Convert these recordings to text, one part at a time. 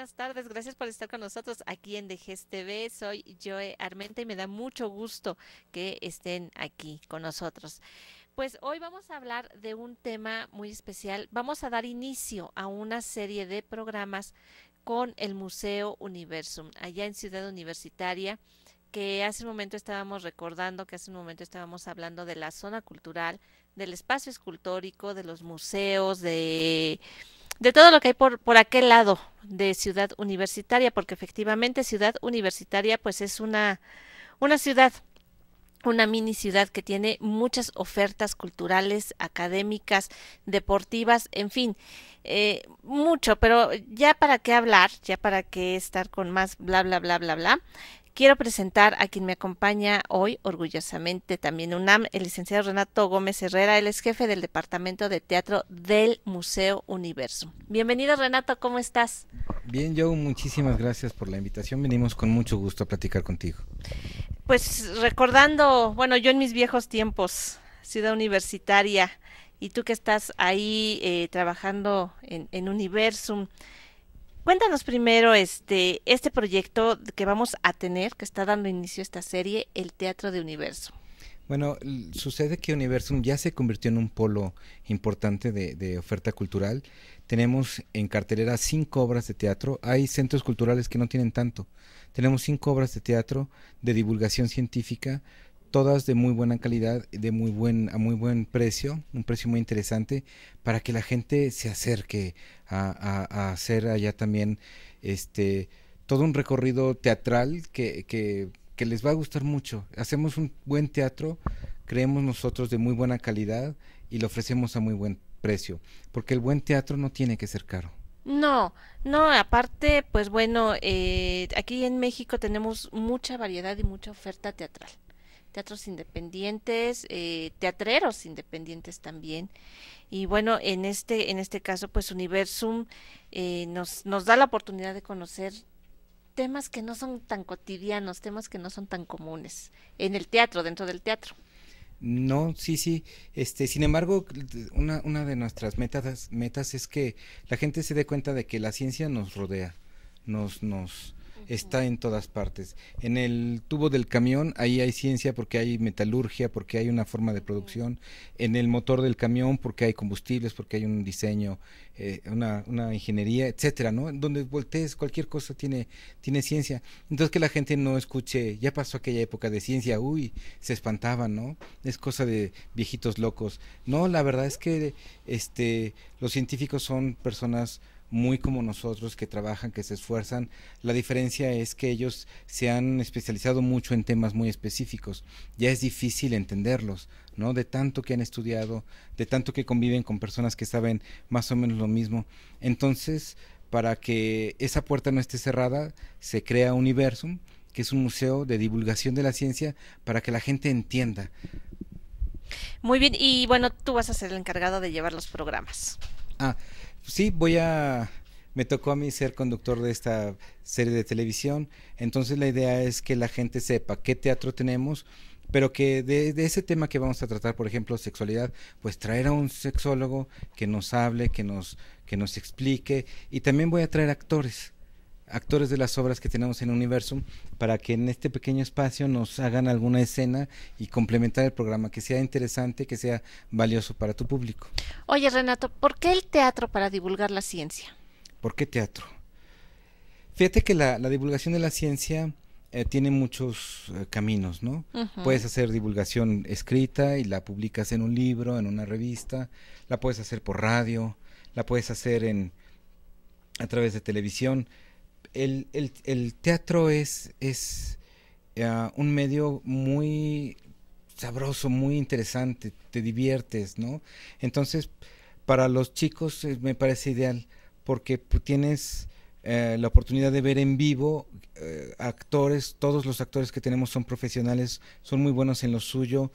buenas tardes. Gracias por estar con nosotros aquí en DGSTV, Soy Joe Armenta y me da mucho gusto que estén aquí con nosotros. Pues hoy vamos a hablar de un tema muy especial. Vamos a dar inicio a una serie de programas con el Museo Universum, allá en Ciudad Universitaria que hace un momento estábamos recordando, que hace un momento estábamos hablando de la zona cultural, del espacio escultórico, de los museos, de de todo lo que hay por, por aquel lado de Ciudad Universitaria, porque efectivamente Ciudad Universitaria pues es una, una ciudad una mini ciudad que tiene muchas ofertas culturales, académicas, deportivas, en fin, eh, mucho, pero ya para qué hablar, ya para qué estar con más bla, bla, bla, bla, bla. Quiero presentar a quien me acompaña hoy, orgullosamente también UNAM, el licenciado Renato Gómez Herrera, él es jefe del Departamento de Teatro del Museo Universo. Bienvenido Renato, ¿cómo estás? Bien, yo muchísimas gracias por la invitación, venimos con mucho gusto a platicar contigo. Pues recordando, bueno, yo en mis viejos tiempos, ciudad universitaria, y tú que estás ahí eh, trabajando en, en Universum, Cuéntanos primero este, este proyecto que vamos a tener, que está dando inicio a esta serie, el Teatro de Universo. Bueno, sucede que Universum ya se convirtió en un polo importante de, de, oferta cultural. Tenemos en cartelera cinco obras de teatro. Hay centros culturales que no tienen tanto. Tenemos cinco obras de teatro de divulgación científica todas de muy buena calidad, de muy buen, a muy buen precio, un precio muy interesante, para que la gente se acerque a, hacer allá también este todo un recorrido teatral que, les va a gustar mucho. Hacemos un buen teatro, creemos nosotros de muy buena calidad y lo ofrecemos a muy buen precio, porque el buen teatro no tiene que ser caro. No, no, aparte, pues bueno, eh, aquí en México tenemos mucha variedad y mucha oferta teatral teatros independientes, eh, teatreros independientes también. Y bueno, en este, en este caso, pues Universum eh, nos, nos da la oportunidad de conocer temas que no son tan cotidianos, temas que no son tan comunes en el teatro, dentro del teatro. No, sí, sí. Este, sin embargo, una, una de nuestras metas, metas es que la gente se dé cuenta de que la ciencia nos rodea, nos, nos, está en todas partes. En el tubo del camión, ahí hay ciencia porque hay metalurgia, porque hay una forma de producción. En el motor del camión, porque hay combustibles, porque hay un diseño, eh, una, una, ingeniería, etcétera, ¿no? Donde voltees, cualquier cosa tiene, tiene ciencia. Entonces, que la gente no escuche, ya pasó aquella época de ciencia, uy, se espantaban, ¿no? Es cosa de viejitos locos. No, la verdad es que este, los científicos son personas muy como nosotros que trabajan, que se esfuerzan. La diferencia es que ellos se han especializado mucho en temas muy específicos. Ya es difícil entenderlos, ¿no? De tanto que han estudiado, de tanto que conviven con personas que saben más o menos lo mismo. Entonces, para que esa puerta no esté cerrada, se crea Universum, que es un museo de divulgación de la ciencia para que la gente entienda. Muy bien, y bueno, tú vas a ser el encargado de llevar los programas. Ah, sí, voy a... Me tocó a mí ser conductor de esta serie de televisión, entonces la idea es que la gente sepa qué teatro tenemos, pero que de, ese tema que vamos a tratar, por ejemplo, sexualidad, pues traer a un sexólogo que nos hable, que nos, que nos explique, y también voy a traer actores actores de las obras que tenemos en Universum para que en este pequeño espacio nos hagan alguna escena y complementar el programa, que sea interesante, que sea valioso para tu público. Oye, Renato, ¿por qué el teatro para divulgar la ciencia? ¿Por qué teatro? Fíjate que la, divulgación de la ciencia... Eh, tiene muchos eh, caminos, ¿no? Puedes hacer divulgación escrita y la publicas en un libro, en una revista, la puedes hacer por radio, la puedes hacer en a través de televisión el, teatro es, es eh, un medio muy sabroso, muy interesante, te diviertes, ¿no? Entonces, para los chicos eh, me parece ideal porque tienes eh, la oportunidad de ver en vivo actores, todos los actores que tenemos son profesionales, son muy buenos en lo suyo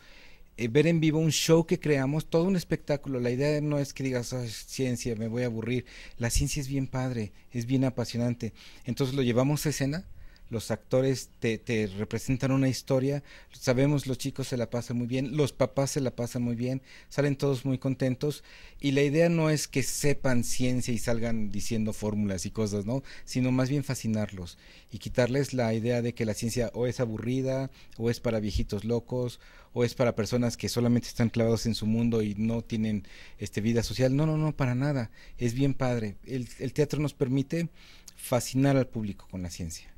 eh, ver en vivo un show que creamos, todo un espectáculo. La idea no es que digas, ciencia, me voy a aburrir. La ciencia es bien padre, es bien apasionante. Entonces lo llevamos a escena los actores te, te, representan una historia, sabemos los chicos se la pasan muy bien, los papás se la pasan muy bien, salen todos muy contentos y la idea no es que sepan ciencia y salgan diciendo fórmulas y cosas, ¿no? Sino más bien fascinarlos y quitarles la idea de que la ciencia o es aburrida o es para viejitos locos o es para personas que solamente están clavados en su mundo y no tienen este vida social. No, no, no, para nada. Es bien padre. el teatro nos permite fascinar al público con la ciencia.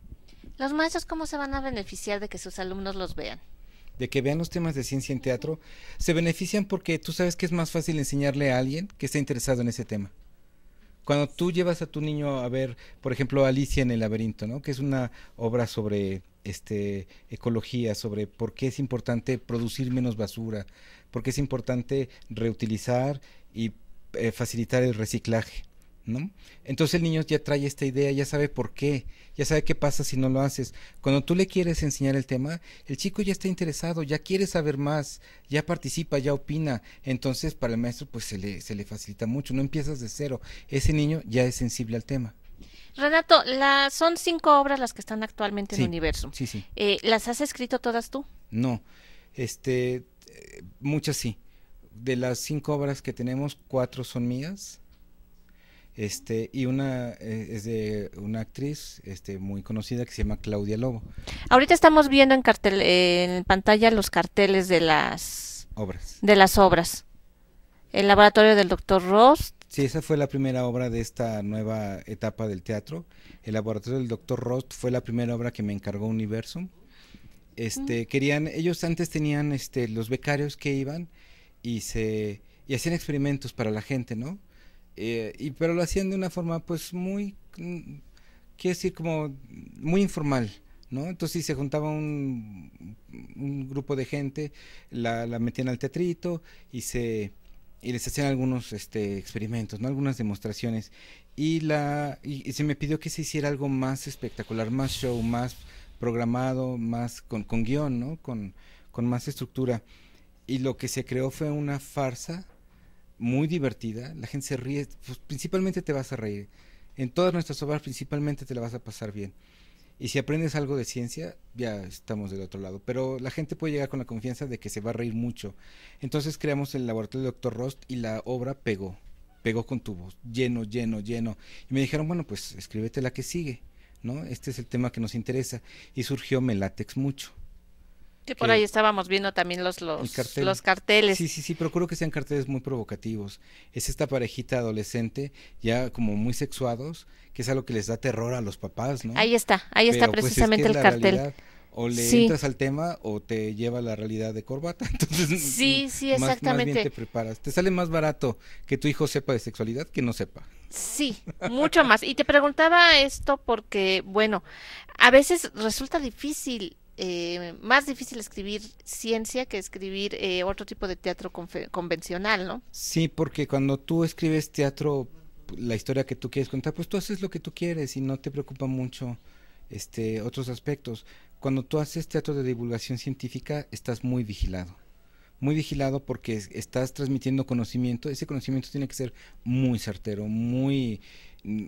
¿Los maestros cómo se van a beneficiar de que sus alumnos los vean? de que vean los temas de ciencia en teatro, se benefician porque tú sabes que es más fácil enseñarle a alguien que está interesado en ese tema. Cuando tú llevas a tu niño a ver, por ejemplo, Alicia en el laberinto, ¿no? que es una obra sobre este, ecología, sobre por qué es importante producir menos basura, por qué es importante reutilizar y eh, facilitar el reciclaje. Entonces el niño ya trae esta idea, ya sabe por qué, ya sabe qué pasa si no lo haces. Cuando tú le quieres enseñar el tema, el chico ya está interesado, ya quiere saber más, ya participa, ya opina. Entonces para el maestro pues se le, se le facilita mucho, no empiezas de cero. Ese niño ya es sensible al tema. Renato, son cinco obras las que están actualmente en el universo. Sí, sí. Eh, ¿Las has escrito todas tú? No, este, eh, muchas sí. De las cinco obras que tenemos, cuatro son mías este, y una eh, es de una actriz este, muy conocida que se llama Claudia Lobo. Ahorita estamos viendo en cartel, en pantalla los carteles de las obras. De las obras. El laboratorio del doctor Rost, Sí, esa fue la primera obra de esta nueva etapa del teatro. El laboratorio del doctor Rost fue la primera obra que me encargó Universum. Este, mm. querían, ellos antes tenían este, los becarios que iban y se y hacían experimentos para la gente, ¿no? Eh, y pero lo hacían de una forma pues muy, mm, quiero decir, como muy informal. ¿No? Entonces se juntaba un, un, grupo de gente, la, metían al teatrito y se y les hacían algunos este, experimentos, ¿no? algunas demostraciones. Y, la, se me pidió que se hiciera algo más espectacular, más show, más programado, más con, con guión, ¿no? con, con más estructura. Y lo que se creó fue una farsa muy divertida, la gente se ríe, pues, principalmente te vas a reír. En todas nuestras obras principalmente te la vas a pasar bien. Y si aprendes algo de ciencia, ya estamos del otro lado. Pero la gente puede llegar con la confianza de que se va a reír mucho. Entonces creamos el laboratorio del Dr. Rost y la obra pegó. Pegó con tubos, lleno, lleno, lleno. Y me dijeron, bueno, pues escríbete la que sigue, ¿no? Este es el tema que nos interesa. Y surgió Melatex mucho. Que por ahí estábamos viendo también los, los, carteles. Sí, sí, sí, procuro que sean carteles muy provocativos. Es esta parejita adolescente, ya como muy sexuados, que es algo que les da terror a los papás, ¿no? Ahí está, ahí está pues, precisamente el cartel. o le entras al tema o te lleva a la realidad de corbata. sí, sí, exactamente. más bien te preparas. Te sale más barato que tu hijo sepa de sexualidad que no sepa. Sí, mucho más. Y te preguntaba esto porque, bueno, a veces resulta difícil eh, más difícil escribir ciencia que escribir eh, otro tipo de teatro convencional, ¿no? Sí, porque cuando tú escribes teatro, pues, la historia que tú quieres contar, pues tú haces lo que tú quieres y no te preocupa mucho este, otros aspectos. Cuando tú haces teatro de divulgación científica, estás muy vigilado. Muy vigilado porque estás transmitiendo conocimiento. Ese conocimiento tiene que ser muy certero, muy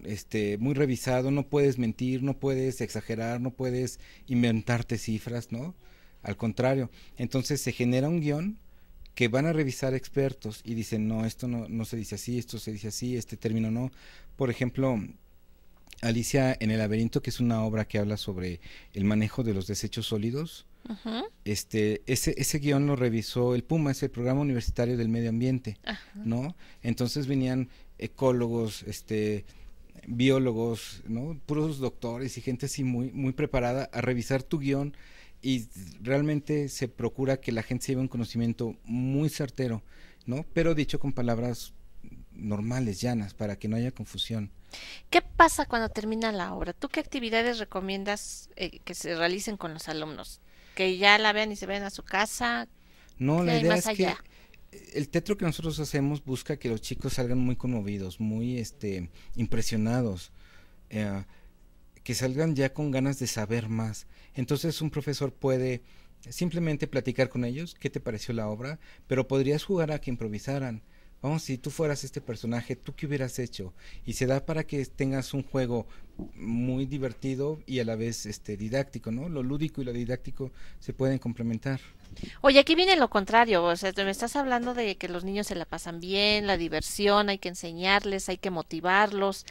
este, muy revisado, no puedes mentir, no puedes exagerar, no puedes inventarte cifras, ¿no? Al contrario, entonces se genera un guión que van a revisar expertos y dicen, no, esto no, no se dice así, esto se dice así, este término no. Por ejemplo, Alicia en el laberinto, que es una obra que habla sobre el manejo de los desechos sólidos, Este, ese, ese guión lo revisó el PUMA, es el Programa Universitario del Medio Ambiente, ¿no? Entonces venían ecólogos, este, biólogos, ¿no? puros doctores y gente así muy, muy preparada a revisar tu guión y realmente se procura que la gente se lleve un conocimiento muy certero, ¿no? Pero dicho con palabras normales, llanas, para que no haya confusión. ¿Qué pasa cuando termina la obra? ¿Tú qué actividades recomiendas eh, que se realicen con los alumnos? ¿Que ya la vean y se vayan a su casa? No, la idea es que el teatro que nosotros hacemos busca que los chicos salgan muy conmovidos, muy este, impresionados, eh, que salgan ya con ganas de saber más. Entonces un profesor puede simplemente platicar con ellos qué te pareció la obra, pero podrías jugar a que improvisaran. Vamos, si tú fueras este personaje, ¿tú qué hubieras hecho? Y se da para que tengas un juego muy divertido y a la vez este didáctico, ¿no? Lo lúdico y lo didáctico se pueden complementar. Oye, aquí viene lo contrario, o sea, me estás hablando de que los niños se la pasan bien, la diversión, hay que enseñarles, hay que motivarlos.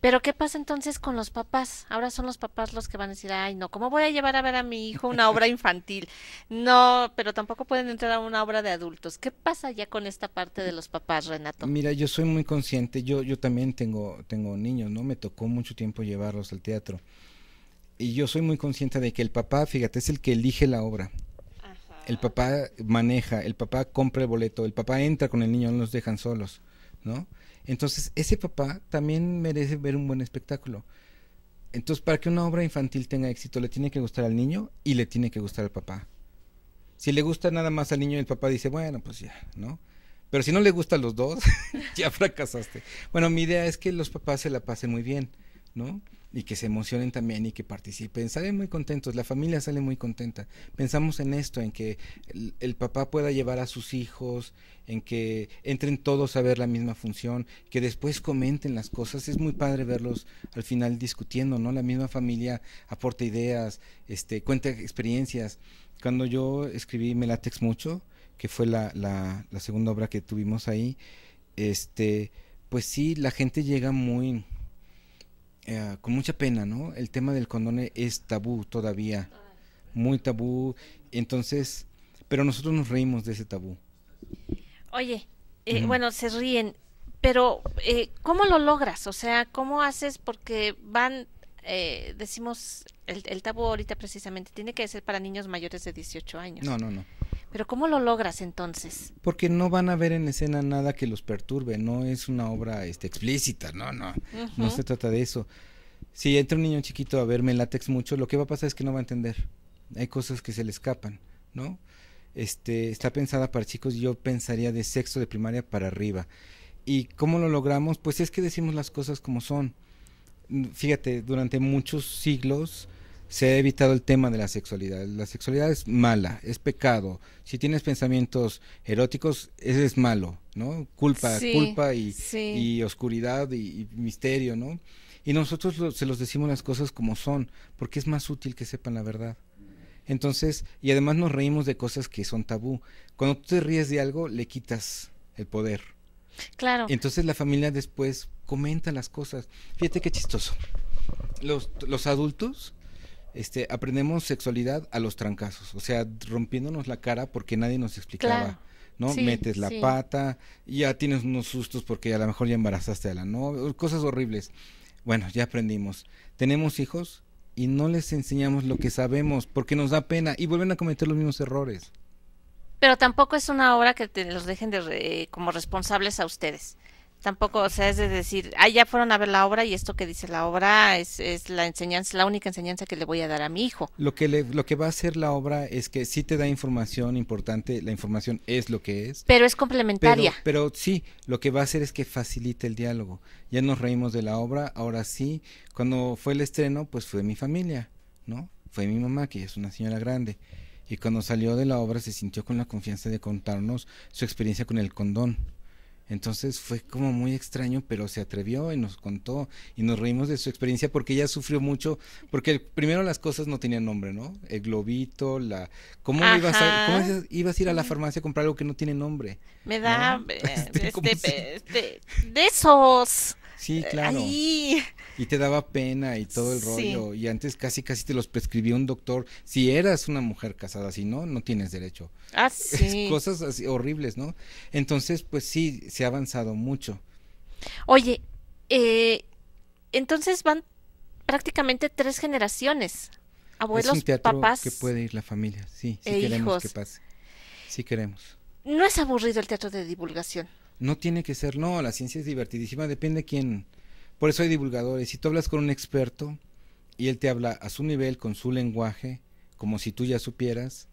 Pero ¿qué pasa entonces con los papás? Ahora son los papás los que van a decir, ay, no, ¿cómo voy a llevar a ver a mi hijo una obra infantil? No, pero tampoco pueden entrar a una obra de adultos. ¿Qué pasa ya con esta parte de los papás, Renato? Mira, yo soy muy consciente, yo, yo también tengo, tengo niños, ¿no? Me tocó mucho tiempo llevarlos al teatro. Y yo soy muy consciente de que el papá, fíjate, es el que elige la obra. El papá maneja, el papá compra el boleto, el papá entra con el niño, no los dejan solos. Entonces, ese papá también merece ver un buen espectáculo. Entonces, para que una obra infantil tenga éxito, le tiene que gustar al niño y le tiene que gustar al papá. Si le gusta nada más al niño y el papá dice, bueno, pues ya, ¿no? Pero si no le gusta a los dos, ya fracasaste. Bueno, mi idea es que los papás se la pasen muy bien. ¿no? Y que se emocionen también y que participen. Salen muy contentos, la familia sale muy contenta. Pensamos en esto, en que el, papá pueda llevar a sus hijos, en que entren todos a ver la misma función, que después comenten las cosas. Es muy padre verlos al final discutiendo, ¿no? La misma familia aporta ideas, este, cuenta experiencias. Cuando yo escribí Melatex mucho, que fue la, la segunda obra que tuvimos ahí, este, pues sí, la gente llega muy eh, con mucha pena, ¿no? El tema del condón es tabú todavía, muy tabú, entonces, pero nosotros nos reímos de ese tabú. Oye, eh, bueno, se ríen, pero eh, ¿cómo lo logras? O sea, ¿cómo haces? Porque van, decimos, el, el tabú ahorita precisamente tiene que ser para niños mayores de 18 años. No, no, no. Pero ¿cómo lo logras entonces? Porque no van a ver en escena nada que los perturbe, no es una obra este, explícita, no, no, no se trata de eso. Si entra un niño chiquito a verme látex mucho, lo que va a pasar es que no va a entender. Hay cosas que se le escapan, ¿no? Este, está pensada para chicos, yo pensaría de sexto de primaria para arriba. ¿Y cómo lo logramos? Pues es que decimos las cosas como son. Fíjate, durante muchos siglos se ha evitado el tema de la sexualidad. La sexualidad es mala, es pecado. Si tienes pensamientos eróticos, ese es malo, ¿no? Culpa, culpa y, oscuridad y, misterio, ¿no? Y nosotros se los decimos las cosas como son, porque es más útil que sepan la verdad. Entonces, y además nos reímos de cosas que son tabú. Cuando tú te ríes de algo, le quitas el poder. Claro. Entonces la familia después comenta las cosas. Fíjate qué chistoso. Los, los adultos este, aprendemos sexualidad a los trancazos, o sea, rompiéndonos la cara porque nadie nos explicaba. ¿no? Metes la pata, ya tienes unos sustos porque a lo mejor ya embarazaste a la novia, cosas horribles. Bueno, ya aprendimos. Tenemos hijos y no les enseñamos lo que sabemos porque nos da pena y vuelven a cometer los mismos errores. Pero tampoco es una obra que te los dejen de como responsables a ustedes tampoco, o sea, es de decir, ah, ya fueron a ver la obra y esto que dice la obra es, es la enseñanza, la única enseñanza que le voy a dar a mi hijo. Lo que, lo que va a hacer la obra es que sí te da información importante, la información es lo que es. Pero es complementaria. Pero, pero sí, lo que va a hacer es que facilite el diálogo. Ya nos reímos de la obra, ahora sí, cuando fue el estreno, pues fue mi familia, ¿no? Fue mi mamá, que es una señora grande. Y cuando salió de la obra se sintió con la confianza de contarnos su experiencia con el condón entonces fue como muy extraño, pero se atrevió y nos contó y nos reímos de su experiencia porque ella sufrió mucho, porque primero las cosas no tenían nombre, ¿no? El globito, la... ¿Cómo, ibas a, ibas a ir a la farmacia a comprar algo que no tiene nombre? Me da este, eh, este, este, de esos. Sí, eh, claro. Y te daba pena y todo el rollo. Y antes casi, casi te los prescribió un doctor. Si eras una mujer casada, si no, no tienes derecho. Ah, Cosas horribles, ¿no? Entonces, pues sí, se ha avanzado mucho. Oye, eh, entonces van prácticamente tres generaciones. Abuelos, es un teatro papás. Que puede ir la familia, sí, si e queremos que pase. si queremos. No es aburrido el teatro de divulgación. No tiene que ser, no, la ciencia es divertidísima, depende de quién. Por eso hay divulgadores. Si tú hablas con un experto y él te habla a su nivel, con su lenguaje, como si tú ya supieras,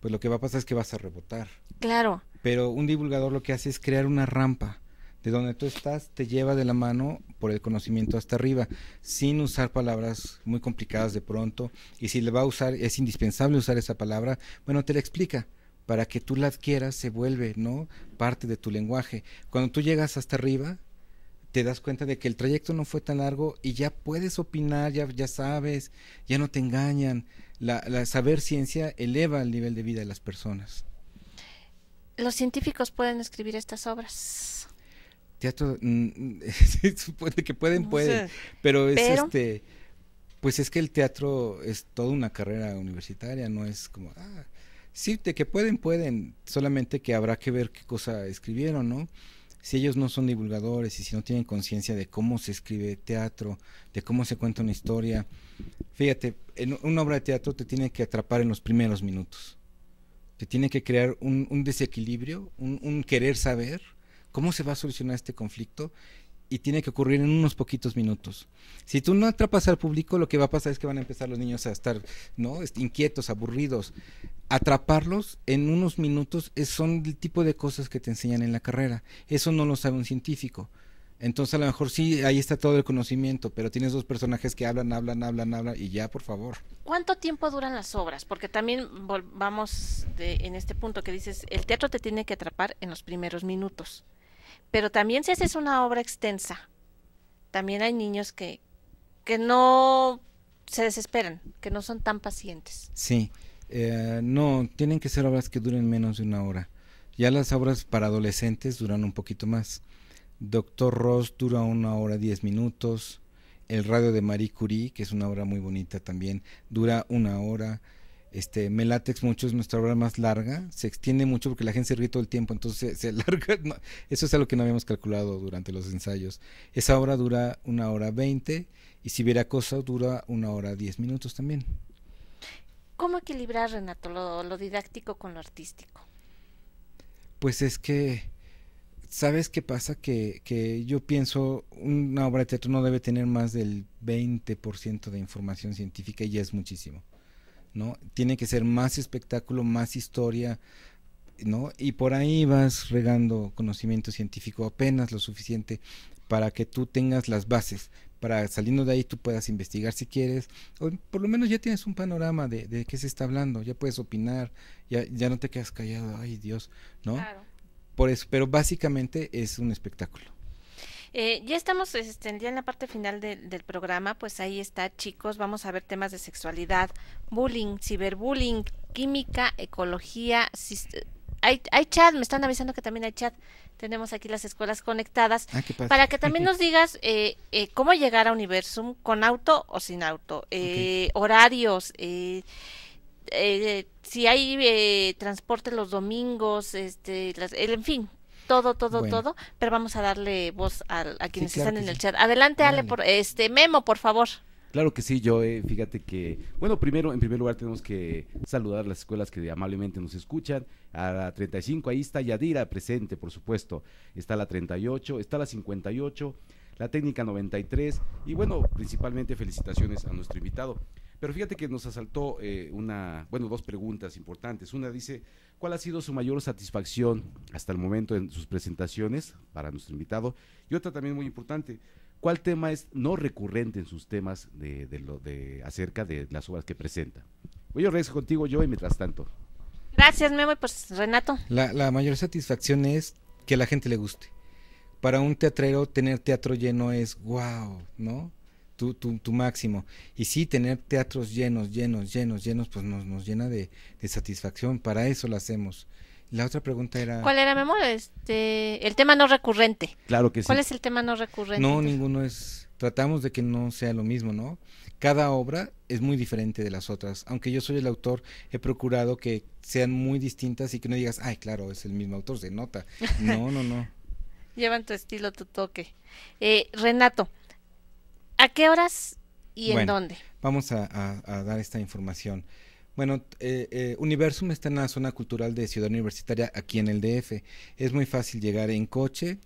pues lo que va a pasar es que vas a rebotar. Claro. Pero un divulgador lo que hace es crear una rampa. De donde tú estás, te lleva de la mano por el conocimiento hasta arriba, sin usar palabras muy complicadas de pronto. Y si le va a usar, es indispensable usar esa palabra, bueno, te la explica para que tú la adquieras, se vuelve, ¿no? Parte de tu lenguaje. Cuando tú llegas hasta arriba, te das cuenta de que el trayecto no fue tan largo y ya puedes opinar, ya, ya sabes, ya no te engañan. La, saber ciencia eleva el nivel de vida de las personas. Los científicos pueden escribir estas obras. Teatro, supone que pueden, pueden, pero es este, pues es que el teatro es toda una carrera universitaria, no es como, ah, Sí, de que pueden, pueden, solamente que habrá que ver qué cosa escribieron, ¿no? Si ellos no son divulgadores y si no tienen conciencia de cómo se escribe teatro, de cómo se cuenta una historia. Fíjate, en una obra de teatro te tiene que atrapar en los primeros minutos. Te tiene que crear un, desequilibrio, un, un querer saber cómo se va a solucionar este conflicto y tiene que ocurrir en unos poquitos minutos. Si tú no atrapas al público, lo que va a pasar es que van a empezar los niños a estar, ¿no? Inquietos, aburridos atraparlos en unos minutos es, son el tipo de cosas que te enseñan en la carrera. Eso no lo sabe un científico. Entonces a lo mejor sí, ahí está todo el conocimiento, pero tienes dos personajes que hablan, hablan, hablan, hablan y ya, por favor. ¿Cuánto tiempo duran las obras? Porque también volvamos en este punto que dices, el teatro te tiene que atrapar en los primeros minutos, pero también si haces una obra extensa, también hay niños que, que no se desesperan, que no son tan pacientes. Sí. Eh, no, tienen que ser obras que duren menos de una hora. Ya las obras para adolescentes duran un poquito más. Doctor Ross dura una hora diez minutos. El radio de Marie Curie, que es una obra muy bonita también, dura una hora. Este, Melatex mucho es nuestra obra más larga, se extiende mucho porque la gente se ríe todo el tiempo, entonces se, alarga. eso es algo que no habíamos calculado durante los ensayos. Esa obra dura una hora veinte y si viera cosa dura una hora diez minutos también. ¿Cómo equilibrar, Renato, lo, didáctico con lo artístico? Pues es que, ¿sabes qué pasa? Que, que yo pienso, una obra de teatro no debe tener más del 20% de información científica y ya es muchísimo. ¿no? Tiene que ser más espectáculo, más historia, ¿no? Y por ahí vas regando conocimiento científico apenas lo suficiente para que tú tengas las bases, para saliendo de ahí tú puedas investigar si quieres, o por lo menos ya tienes un panorama de, qué se está hablando, ya puedes opinar, ya, ya no te quedas callado, ay Dios, ¿no? Claro. Por eso, pero básicamente es un espectáculo. Eh, ya estamos este, ya en la parte final del programa, pues ahí está, chicos. Vamos a ver temas de sexualidad, bullying, ciberbullying, química, ecología, hay, chat, me están avisando que también hay chat. Tenemos aquí las escuelas conectadas. Ah, para que también nos digas eh, eh, cómo llegar a Universum, con auto o sin auto, eh, horarios, si hay transporte los domingos, este, el, en fin, todo, todo, todo, pero vamos a darle voz a, a quienes están en el chat. Adelante, Ale, por, este Memo, por favor. Claro que sí, Joe. Fíjate que, bueno, primero, en primer lugar tenemos que saludar las escuelas que amablemente nos escuchan. A la 35, ahí está Yadira presente, por supuesto. Está la 38, está la 58, la técnica 93. Y bueno, principalmente felicitaciones a nuestro invitado. Pero fíjate que nos asaltó eh, una, bueno, dos preguntas importantes. Una dice, ¿cuál ha sido su mayor satisfacción hasta el momento en sus presentaciones para nuestro invitado? Y otra también muy importante, ¿Cuál tema es no recurrente en sus temas de, de, lo, de acerca de las obras que presenta? Voy a regresar contigo yo y mientras tanto. Gracias, Memo, y pues Renato. La, mayor satisfacción es que a la gente le guste. Para un teatrero, tener teatro lleno es wow, ¿no? Tu, tu, tu, máximo. Y sí, tener teatros llenos, llenos, llenos, llenos, pues nos, nos llena de, de, satisfacción. Para eso lo hacemos. La otra pregunta era... ¿Cuál era, Memo? Este, el tema no recurrente. Claro que sí. ¿Cuál es el tema no recurrente? No, ninguno es... Tratamos de que no sea lo mismo, ¿no? Cada obra es muy diferente de las otras. Aunque yo soy el autor, he procurado que sean muy distintas y que no digas, ay, claro, es el mismo autor, se nota. No, no, no. Llevan tu estilo, tu toque. Eh, Renato, ¿a qué horas y en dónde? Vamos a dar esta información. Bueno, eh, eh, Universum está en la zona cultural de Ciudad Universitaria, aquí en el DF. Es muy fácil llegar en coche,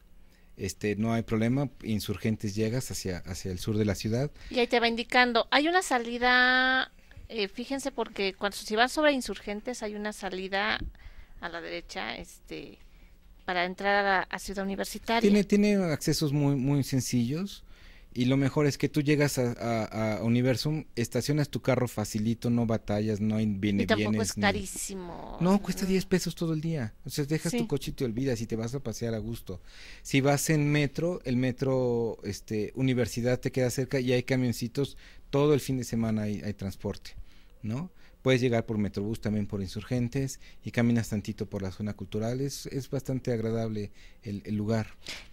este, no hay problema, insurgentes llegas hacia, hacia el sur de la ciudad. Y ahí te va indicando, hay una salida, eh, fíjense porque cuando si van sobre insurgentes hay una salida a la derecha, este para entrar a, a Ciudad Universitaria. Tiene, tiene accesos muy, muy sencillos. Y lo mejor es que tú llegas a, Universum, estacionas tu carro facilito, no batallas, no viene Y tampoco es carísimo. No, cuesta 10 pesos todo el día. O sea, dejas tu coche y te olvidas y te vas a pasear a gusto. Si vas en metro, el metro este universidad te queda cerca y hay camioncitos todo el fin de semana hay transporte, ¿no? Puedes llegar por Metrobús también por Insurgentes y caminas tantito por la zona cultural. Es, es bastante agradable el, lugar.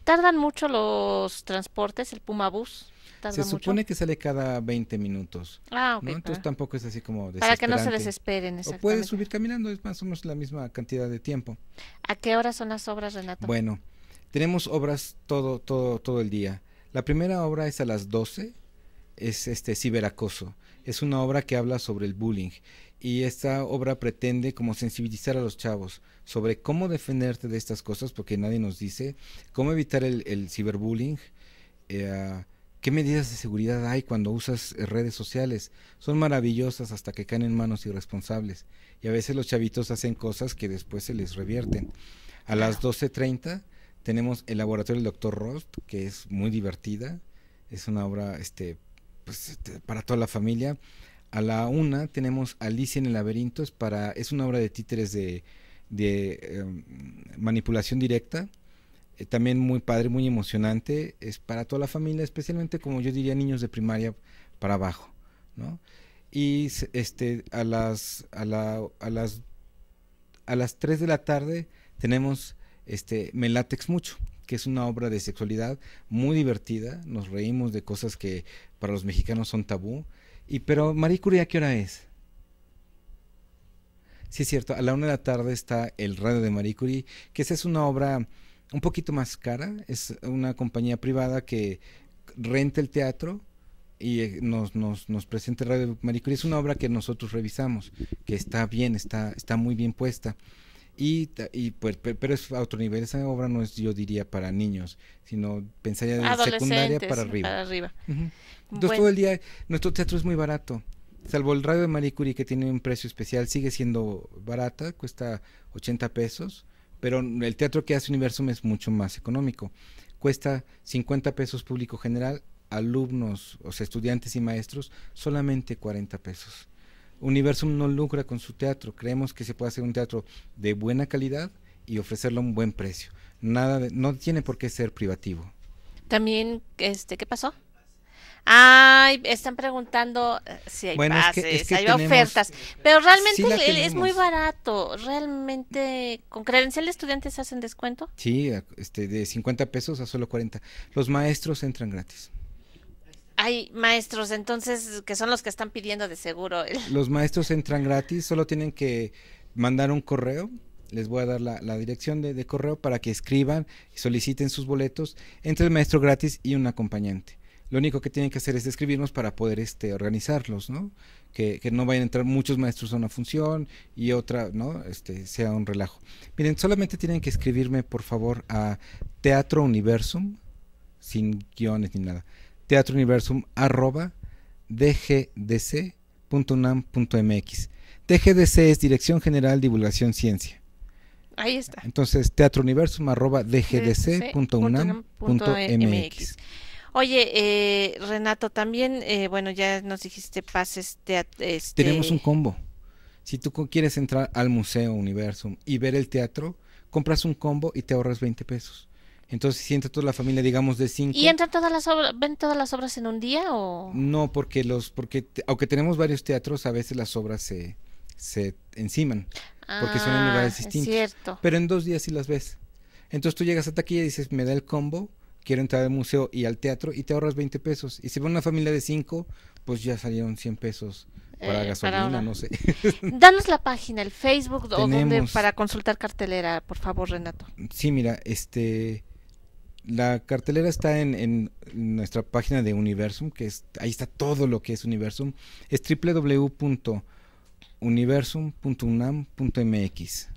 ¿Tardan mucho los transportes, el Pumabús? Se supone que sale cada 20 minutos. Ah, ok. Entonces ah. tampoco es así como Para que no se desesperen, O puedes subir caminando, es más o menos la misma cantidad de tiempo. ¿A qué hora son las obras, Renato? Bueno, tenemos obras todo, todo, todo el día. La primera obra es a las 12 es este Ciberacoso. Es una obra que habla sobre el bullying y esta obra pretende como sensibilizar a los chavos sobre cómo defenderte de estas cosas porque nadie nos dice, cómo evitar el, ciberbullying, eh, qué medidas de seguridad hay cuando usas redes sociales. Son maravillosas hasta que caen en manos irresponsables y a veces los chavitos hacen cosas que después se les revierten. A las 12.30 tenemos el laboratorio del doctor Roth que es muy divertida, es una obra este, pues, este, para toda la familia. A la una tenemos Alicia en el laberinto, es, para, es una obra de títeres de, em, manipulación directa. Eh, también muy padre, muy emocionante. Es para toda la familia, especialmente como yo diría niños de primaria para abajo. ¿no? Y este, a, las, a, a, las, a las 3 de la tarde tenemos este, Me Mucho que es una obra de sexualidad muy divertida, nos reímos de cosas que para los mexicanos son tabú. Y pero Marie Curie, ¿a qué hora es? Sí, es cierto, a la una de la tarde está El Radio de Marie Curie, que esa es una obra un poquito más cara, es una compañía privada que renta el teatro y eh, nos, nos, nos presenta el Radio de Marie Es una obra que nosotros revisamos, que está bien, está, está muy bien puesta. Y, pues, pero es a otro nivel, esa obra no es, yo diría, para niños, sino pensaría de secundaria para arriba. Para arriba. Entonces todo el día, nuestro teatro es muy barato, salvo el radio de Marie Curie que tiene un precio especial, sigue siendo barata, cuesta 80 pesos, pero el teatro que hace Universum es mucho más económico, cuesta 50 pesos público general, alumnos, o sea, estudiantes y maestros, solamente 40 pesos. Universum no lucra con su teatro, creemos que se puede hacer un teatro de buena calidad y ofrecerlo a un buen precio. Nada no tiene por qué ser privativo. También, este, ¿qué pasó? Ay, están preguntando eh, si hay bueno, hay ofertas, pero realmente es muy barato, realmente con credencial de estudiantes hacen descuento. Sí, este, de 50 pesos a solo 40. Los maestros entran gratis hay maestros entonces que son los que están pidiendo de seguro. Los maestros entran gratis, solo tienen que mandar un correo. Les voy a dar la, dirección de, correo para que escriban y soliciten sus boletos entre el maestro gratis y un acompañante. Lo único que tienen que hacer es escribirnos para poder este, organizarlos, ¿no? Que, que, no vayan a entrar muchos maestros a una función y otra, ¿no? Este, sea un relajo. Miren, solamente tienen que escribirme, por favor, a Teatro Universum, sin guiones ni nada teatrouniversum.dgdc.unam.mx. DGDC es Dirección General Divulgación Ciencia. Ahí está. Entonces, teatrouniversum.dgdc.unam.mx. Oye, eh, Renato, también, eh, bueno, ya nos dijiste pases de... Este Tenemos un combo. Si tú quieres entrar al Museo Universum y ver el teatro, compras un combo y te ahorras 20 pesos. Entonces, si entra toda la familia, digamos, de cinco. ¿Y entran todas las obras, ven todas las obras en un día o...? No, porque los, porque aunque tenemos varios teatros, a veces las obras se, se enciman, porque son en ah, lugares distintos. Es cierto. Pero en dos días sí las ves. Entonces tú llegas hasta aquí y dices, me da el combo, quiero entrar al museo y al teatro y te ahorras 20 pesos. Y si va una familia de cinco, pues ya salieron 100 pesos para eh, gasolina, no sé. Danos la página, el Facebook, donde para consultar cartelera, por favor, Renato. Sí, mira, este la cartelera está en, en, nuestra página de Universum, que es, ahí está todo lo que es Universum. Es www.universum.unam.mx.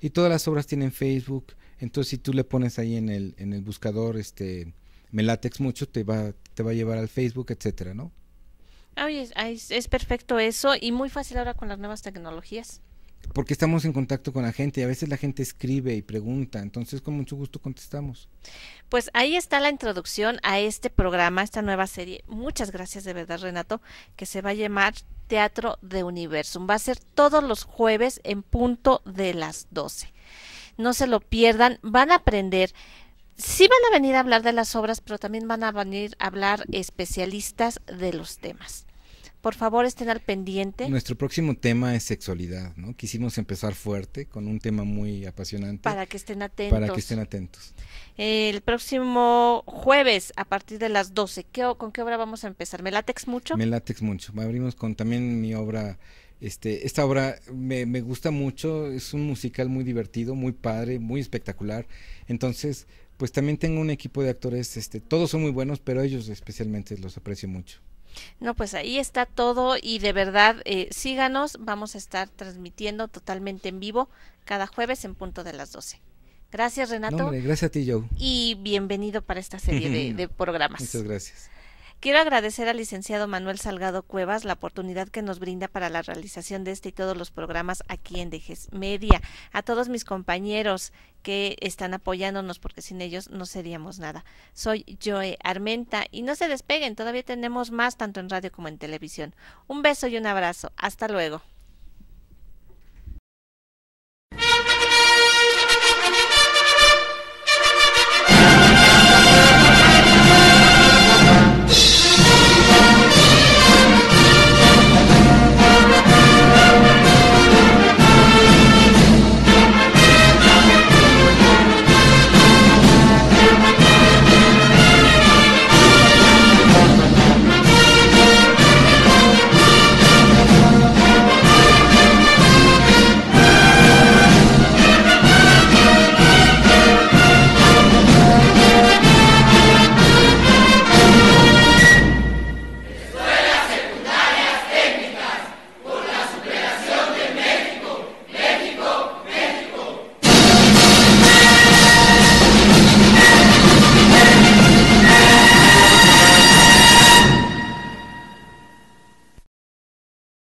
Y todas las obras tienen Facebook. Entonces, si tú le pones ahí en el, en el buscador, este, LaTeX mucho, te va, te va a llevar al Facebook, etcétera, ¿no? Ah, es, perfecto eso y muy fácil ahora con las nuevas tecnologías porque estamos en contacto con la gente y a veces la gente escribe y pregunta, entonces con mucho gusto contestamos. Pues ahí está la introducción a este programa, esta nueva serie. Muchas gracias de verdad, Renato, que se va a llamar Teatro de Universo, Va a ser todos los jueves en punto de las 12. No se lo pierdan, van a aprender sí van a venir a hablar de las obras, pero también van a venir a hablar especialistas de los temas. Por favor, estén al pendiente. Nuestro próximo tema es sexualidad, ¿no? Quisimos empezar fuerte con un tema muy apasionante. Para que estén atentos. Para que estén atentos. El próximo jueves, a partir de las 12, ¿con qué obra vamos a empezar? ¿Me ¿Melatex mucho? Me látex mucho. Abrimos con también mi obra este, esta obra me, me, gusta mucho, es un musical muy divertido, muy padre, muy espectacular. Entonces, pues también tengo un equipo de actores, este, todos son muy buenos, pero ellos especialmente los aprecio mucho. No, pues ahí está todo y de verdad eh, síganos, vamos a estar transmitiendo totalmente en vivo cada jueves en punto de las 12. Gracias Renato. gracias a ti Joe. Y bienvenido para esta serie de programas. Muchas gracias. Quiero agradecer al licenciado Manuel Salgado Cuevas la oportunidad que nos brinda para la realización de este y todos los programas aquí en Dejes Media. A todos mis compañeros que están apoyándonos porque sin ellos no seríamos nada. Soy Joe Armenta y no se despeguen, todavía tenemos más tanto en radio como en televisión. Un beso y un abrazo. Hasta luego.